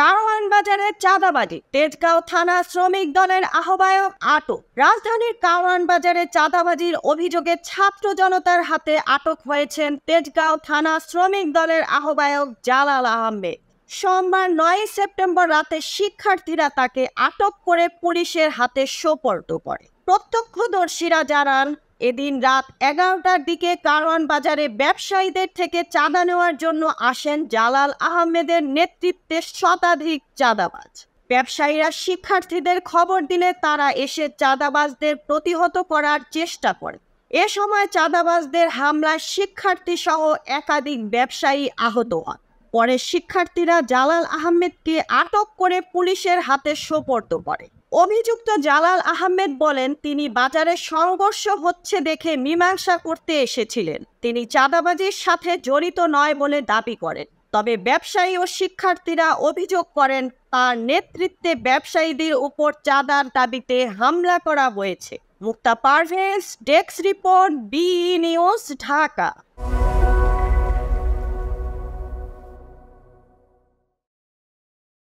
কারওয়ান বাজারের চাঁদাবাজি তেজগাঁও থানা শ্রমিক দলের আহ্বায়ক আটক রাজধানীর কারওয়ান বাজারে চাঁদাবাজির অভিযোগে ছাত্র জনতার হাতে আটক হয়েছেন তেজগাঁও থানা শ্রমিক দলের আহ্বায়ক জালাল আহমেদ সোমবার নয় সেপ্টেম্বর রাতে শিক্ষার্থীরা তাকে আটক করে পুলিশের হাতে সোপর্দ করে প্রত্যক্ষদর্শীরা জানান এদিন রাত এগারোটার দিকে কারওয়ান বাজারে ব্যবসায়ীদের থেকে চাঁদা নেওয়ার জন্য আসেন জালাল আহমেদের নেতৃত্বে শতাধিক চাঁদাবাজ ব্যবসায়ীরা শিক্ষার্থীদের খবর দিলে তারা এসে চাঁদাবাজদের প্রতিহত করার চেষ্টা করে এ সময় চাঁদাবাজদের হামলায় শিক্ষার্থী সহ একাধিক ব্যবসায়ী আহত হন পরে শিক্ষার্থীরা জালাল আহমেদকে আটক করে পুলিশের হাতে সোপর্দ করে অভিযুক্ত জালাল আহমেদ বলেন তিনি বাজারে সংঘর্ষ হচ্ছে দেখে মীমাংসা করতে এসেছিলেন তিনি চাঁদাবাজির সাথে জড়িত নয় বলে দাবি করেন তবে ব্যবসায়ী ও শিক্ষার্থীরা অভিযোগ করেন তার নেতৃত্বে ব্যবসায়ীদের উপর চাঁদার দাবিতে হামলা করা হয়েছে Mukta Parvez desk report B E news Dhaka